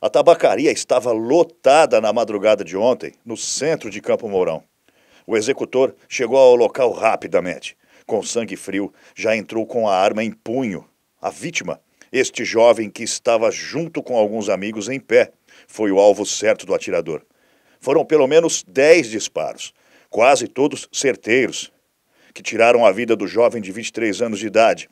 A tabacaria estava lotada na madrugada de ontem, no centro de Campo Mourão. O executor chegou ao local rapidamente. Com sangue frio, já entrou com a arma em punho. A vítima, este jovem que estava junto com alguns amigos em pé, foi o alvo certo do atirador. Foram pelo menos dez disparos, quase todos certeiros, que tiraram a vida do jovem de 23 anos de idade,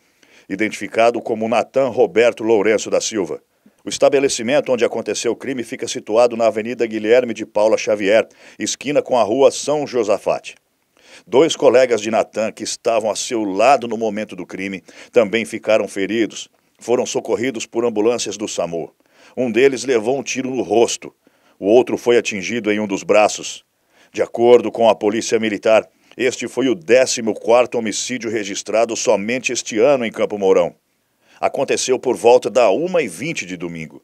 identificado como Natan Roberto Lourenço da Silva. O estabelecimento onde aconteceu o crime fica situado na Avenida Guilherme de Paula Xavier, esquina com a Rua São Josafate. Dois colegas de Natan, que estavam a seu lado no momento do crime, também ficaram feridos. Foram socorridos por ambulâncias do SAMU. Um deles levou um tiro no rosto. O outro foi atingido em um dos braços. De acordo com a Polícia Militar, este foi o 14º homicídio registrado somente este ano em Campo Mourão aconteceu por volta da 1h20 de domingo.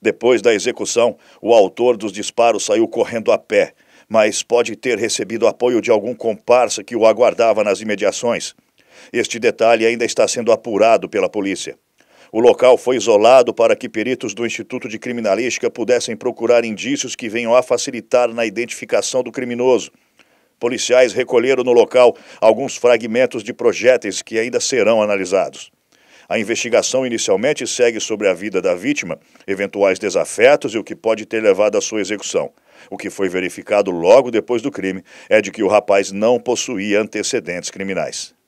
Depois da execução, o autor dos disparos saiu correndo a pé, mas pode ter recebido apoio de algum comparsa que o aguardava nas imediações. Este detalhe ainda está sendo apurado pela polícia. O local foi isolado para que peritos do Instituto de Criminalística pudessem procurar indícios que venham a facilitar na identificação do criminoso. Policiais recolheram no local alguns fragmentos de projéteis que ainda serão analisados. A investigação inicialmente segue sobre a vida da vítima, eventuais desafetos e o que pode ter levado à sua execução. O que foi verificado logo depois do crime é de que o rapaz não possuía antecedentes criminais.